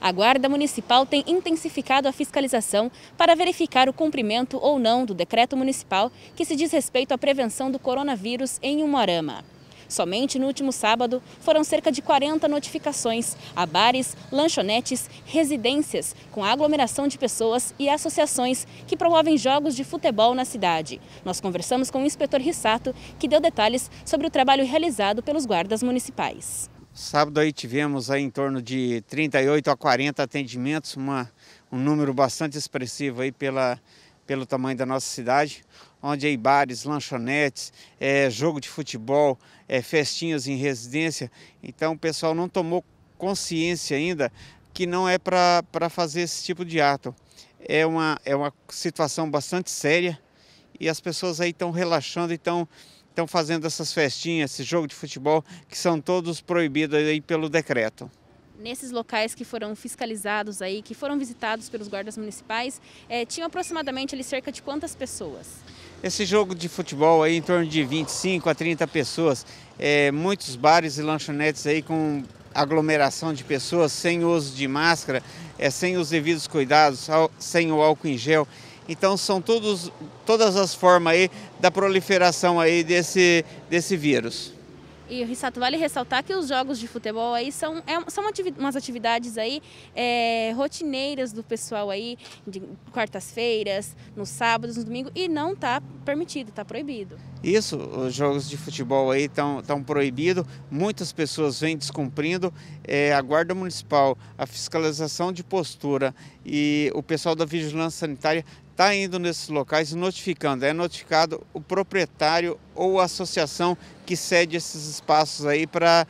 A Guarda Municipal tem intensificado a fiscalização para verificar o cumprimento ou não do decreto municipal que se diz respeito à prevenção do coronavírus em Umuarama. Somente no último sábado foram cerca de 40 notificações a bares, lanchonetes, residências com aglomeração de pessoas e associações que promovem jogos de futebol na cidade. Nós conversamos com o inspetor Rissato, que deu detalhes sobre o trabalho realizado pelos guardas municipais. Sábado aí tivemos aí em torno de 38 a 40 atendimentos, uma, um número bastante expressivo aí pela, pelo tamanho da nossa cidade, onde aí bares, lanchonetes, é, jogo de futebol, é, festinhas em residência. Então o pessoal não tomou consciência ainda que não é para fazer esse tipo de ato. É uma, é uma situação bastante séria e as pessoas aí estão relaxando e estão estão fazendo essas festinhas, esse jogo de futebol, que são todos proibidos aí pelo decreto. Nesses locais que foram fiscalizados aí, que foram visitados pelos guardas municipais, é, tinham aproximadamente ali cerca de quantas pessoas? Esse jogo de futebol aí em torno de 25 a 30 pessoas, é, muitos bares e lanchonetes aí com aglomeração de pessoas sem uso de máscara, é, sem os devidos cuidados, sem o álcool em gel. Então são todos, todas as formas aí da proliferação aí desse, desse vírus. E Rissato, vale ressaltar que os jogos de futebol aí são, é, são ativi umas atividades aí é, rotineiras do pessoal aí, de quartas-feiras, nos sábados, no domingo, e não está permitido, está proibido. Isso, os jogos de futebol aí estão tão, proibidos, muitas pessoas vêm descumprindo. É, a Guarda Municipal, a fiscalização de postura e o pessoal da Vigilância Sanitária está indo nesses locais notificando. É notificado o proprietário ou a associação que cede esses espaços aí para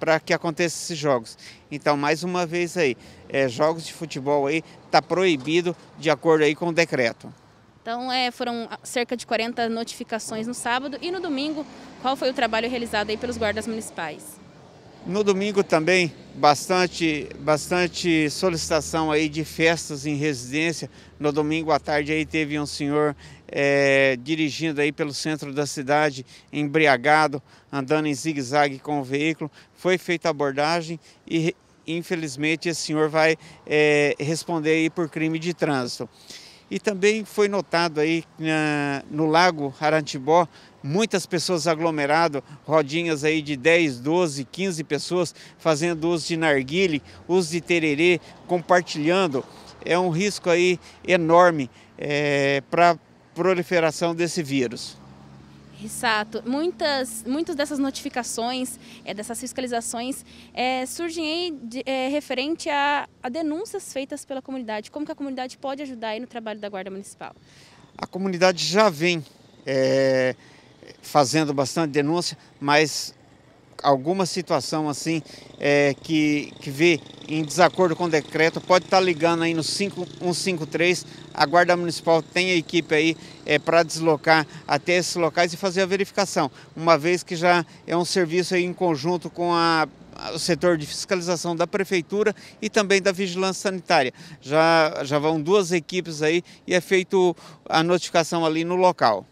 para que aconteçam esses jogos. Então, mais uma vez aí, é, jogos de futebol aí está proibido de acordo aí com o decreto. Então, é, foram cerca de 40 notificações no sábado e no domingo. Qual foi o trabalho realizado aí pelos guardas municipais? No domingo também bastante bastante solicitação aí de festas em residência. No domingo à tarde aí teve um senhor é, dirigindo aí pelo centro da cidade, embriagado, andando em zigue-zague com o veículo. Foi feita abordagem e infelizmente esse senhor vai é, responder aí por crime de trânsito. E também foi notado aí na, ah, no Lago Arantibó muitas pessoas aglomerado, rodinhas aí de 10, 12, 15 pessoas fazendo uso de narguile, uso de tererê, compartilhando. É um risco aí enorme é, para proliferação desse vírus. Exato. Muitas, muitas dessas notificações, é, dessas fiscalizações, é, surgem aí de, é, referente a, a, denúncias feitas pela comunidade. Como que a comunidade pode ajudar aí no trabalho da Guarda Municipal? A comunidade já vem é, fazendo bastante denúncia, mas alguma situação assim é, que, que vê em desacordo com o decreto, pode estar tá ligando aí no 5153. A Guarda Municipal tem a equipe aí é, para deslocar até esses locais e fazer a verificação, uma vez que já é um serviço aí em conjunto com a o setor de fiscalização da prefeitura e também da vigilância sanitária. Já, já vão duas equipes aí e é feito a notificação ali no local.